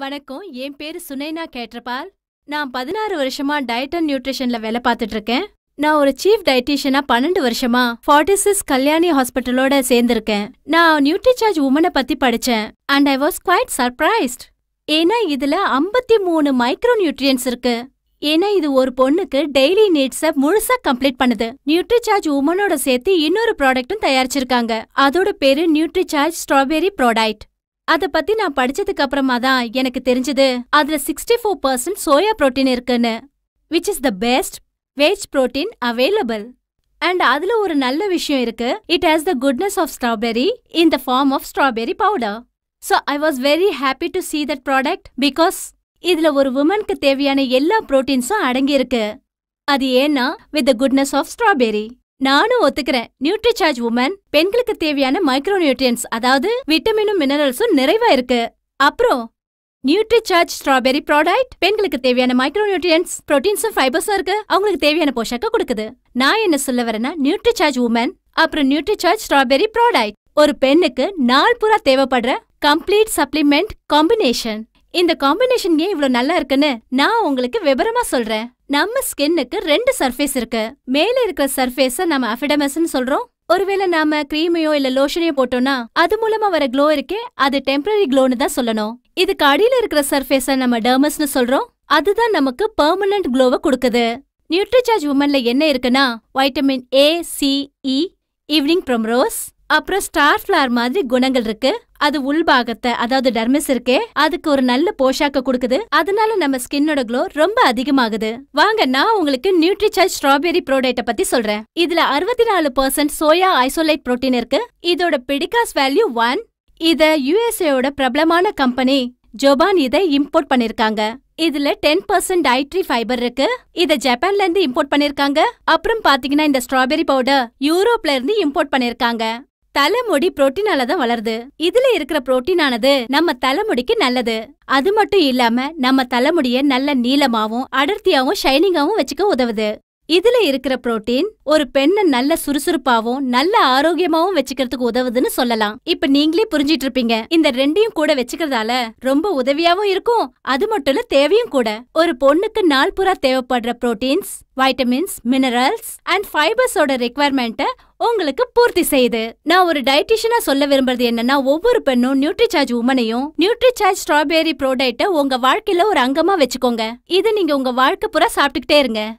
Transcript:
வணக்கம் என் பேரு சுனைனா கேட்டபால் நான் பதினாறு வருஷமா டயட் அண்ட் நியூட்ரிஷன்ல வேலை பார்த்துட்டு இருக்கேன் நான் ஒரு சீஃப் டயட்டிஷியனா பன்னெண்டு வருஷமா ஃபார்ட்டிசிஸ் கல்யாணி ஹாஸ்பிட்டலோட சேர்ந்திருக்கேன் நான் நியூட்ரி சார்ஜ் உமனை பத்தி படிச்சேன் and I was quite surprised ஏன்னா இதுல ஐம்பத்தி மூணு மைக்ரோ நியூட்ரியன்ஸ் இருக்கு ஏன்னா இது ஒரு பொண்ணுக்கு டெய்லி நீட்ஸ முழுசா கம்ப்ளீட் பண்ணுது நியூட்ரி சார்ஜ் உமனோட சேர்த்து இன்னொரு ப்ராடக்ட்டும் தயாரிச்சிருக்காங்க அதோட பேரு நியூட்ரி சார்ஜ் ஸ்ட்ராபெரி ப்ராடக்ட் அத பத்தி நான் படிச்சதுக்கு அப்புறமா தான் எனக்கு தெரிஞ்சது அதுல sixty four percent soya protein இருக்குன்னு which is the best veg protein available and அதுல ஒரு நல்ல விஷயம் இருக்கு it has the goodness of strawberry in the form of strawberry powder so I was very happy to see that product because இதுல ஒரு உமனுக்கு தேவையான எல்லா புரோட்டீன்ஸும் அடங்கியிருக்கு அது ஏன்னா with the goodness of strawberry நானும் ஒத்துக்கிறேன் நியூட்ரிசார்ஜ் உமன் பெண்களுக்கு தேவையான மைக்ரோ நியூட்ரியன்ஸ் அதாவது விட்டமினும் மினரல்ஸும் நிறைவா இருக்கு அப்புறம் நியூட்ரிசார்ஜ் ஸ்ட்ராபெரி ப்ராடக்ட் பெண்களுக்கு தேவையான மைக்ரோ நியூட்ரியன்ஸ் புரோட்டீன்ஸும் ஃபைபர்ஸும் இருக்கு அவங்களுக்கு தேவையான போஷாக்க கொடுக்குது நான் என்ன சொல்ல வரேன்னா நியூட்ரிசார்ஜ் உமன் அப்புறம் நியூட்ரிசார்ஜ் ஸ்ட்ராபெரி ப்ராடக்ட் ஒரு பெண்ணுக்கு நாள் பூரா தேவைப்படுற கம்ப்ளீட் சப்ளிமெண்ட் காம்பினேஷன் இந்த காம்பினேஷன் ஏன் இவ்வளவு நல்லா இருக்குன்னு நான் உங்களுக்கு விவரமா சொல்றேன் நம்ம ஸ்கின்னுக்கு ரெண்டு சர்ஃபேஸ் இருக்கு மேல இருக்கிற சர்ஃபேஸ நம்ம அஃபிடமஸ்னு சொல்றோம் ஒருவேளை நாம கிரீமையோ இல்ல லோஷனையோ போட்டோம்னா அது மூலமா வர க்ளோ இருக்கே அது டெம்பரரி க்ளோன்னு தான் சொல்லணும் இதுக்கு அடியில இருக்கிற சர்ஃபேஸ நம்ம டர்மஸ்னு சொல்றோம் அதுதான் நமக்கு பெர்மனன்ட் க்ளோவை கொடுக்குது நியூட்ரிசார்ஜ் உமன்ல என்ன இருக்குன்னா vitamin A C E evening primrose அப்புறம் ஸ்டார் ஃபிளார் மாதிரி குணங்கள் இருக்கு அது உள்பாகத்தை அதாவது டர்மிஸ் இருக்கே அதுக்கு ஒரு நல்ல போஷாக்க கொடுக்குது அதனால நம்ம ஸ்கின்னோட க்ளோ ரொம்ப அதிகமாகுது வாங்க நான் உங்களுக்கு நியூட்ரி ஸ்ட்ராபெரி ப்ரோடைட்ட பத்தி சொல்றேன் இதுல அறுபத்தி நாலு பர்சன்ட் சோயா ஐசோலைட் புரோட்டீன் இருக்கு இதோட பிடிகாஸ் வேல்யூ ஒன் இத யுஎஸ்ஏயோட பிரபலமான கம்பெனி ஜொபான் இதை இம்போர்ட் பண்ணிருக்காங்க இதுல டென் பர்சன்ட் டயட்ரி ஃபைபர் இருக்கு இத ஜப்பான்ல இருந்து இம்போர்ட் பண்ணிருக்காங்க அப்புறம் பாத்தீங்கன்னா இந்த ஸ்ட்ராபெரி பவுடர் யூரோப்ல இருந்து இம்போர்ட் பண்ணிருக்காங்க தலைமுடி புரோட்டீனால தான் வளருது இதுல இருக்கிற புரோட்டீனானது நம்ம தலைமுடிக்கு நல்லது அது மட்டும் இல்லாம நம்ம தலைமுடிய நல்ல நீளமாவும் அடர்த்தியாவும் ஷைனிங்காவும் வச்சுக்க உதவுது இதுல இருக்கிற புரோட்டீன் ஒரு பெண்ண நல்ல சுறுசுறுப்பாவும் நல்ல ஆரோக்கியமாவும் வச்சுக்கிறதுக்கு உதவுதுன்னு சொல்லலாம் இப்ப நீங்களே புரிஞ்சிட்டு இருப்பீங்க இந்த ரெண்டையும் கூட வச்சுக்கிறதால ரொம்ப உதவியாவும் இருக்கும் அது மட்டும் இல்ல தேவையும் கூட ஒரு பொண்ணுக்கு நாள் புறா தேவைப்படுற புரோட்டீன்ஸ் வைட்டமின்ஸ் மினரல்ஸ் அண்ட் ஃபைபர்ஸோட ரெக்குவயர்மெண்ட்டை உங்களுக்கு பூர்த்தி செய்யுது நான் ஒரு டயட்டிஷியனா சொல்ல விரும்புறது என்னன்னா ஒவ்வொரு பெண்ணும் நியூட்ரிசார்ஜ் உமனையும் நியூட்ரிசார்ஜ் ஸ்ட்ராபெரி ப்ரோடைட்டை உங்க வாழ்க்கையில ஒரு அங்கமா வச்சுக்கோங்க இது நீங்க உங்க வாழ்க்கை புறா சாப்பிட்டுக்கிட்டே இருங்க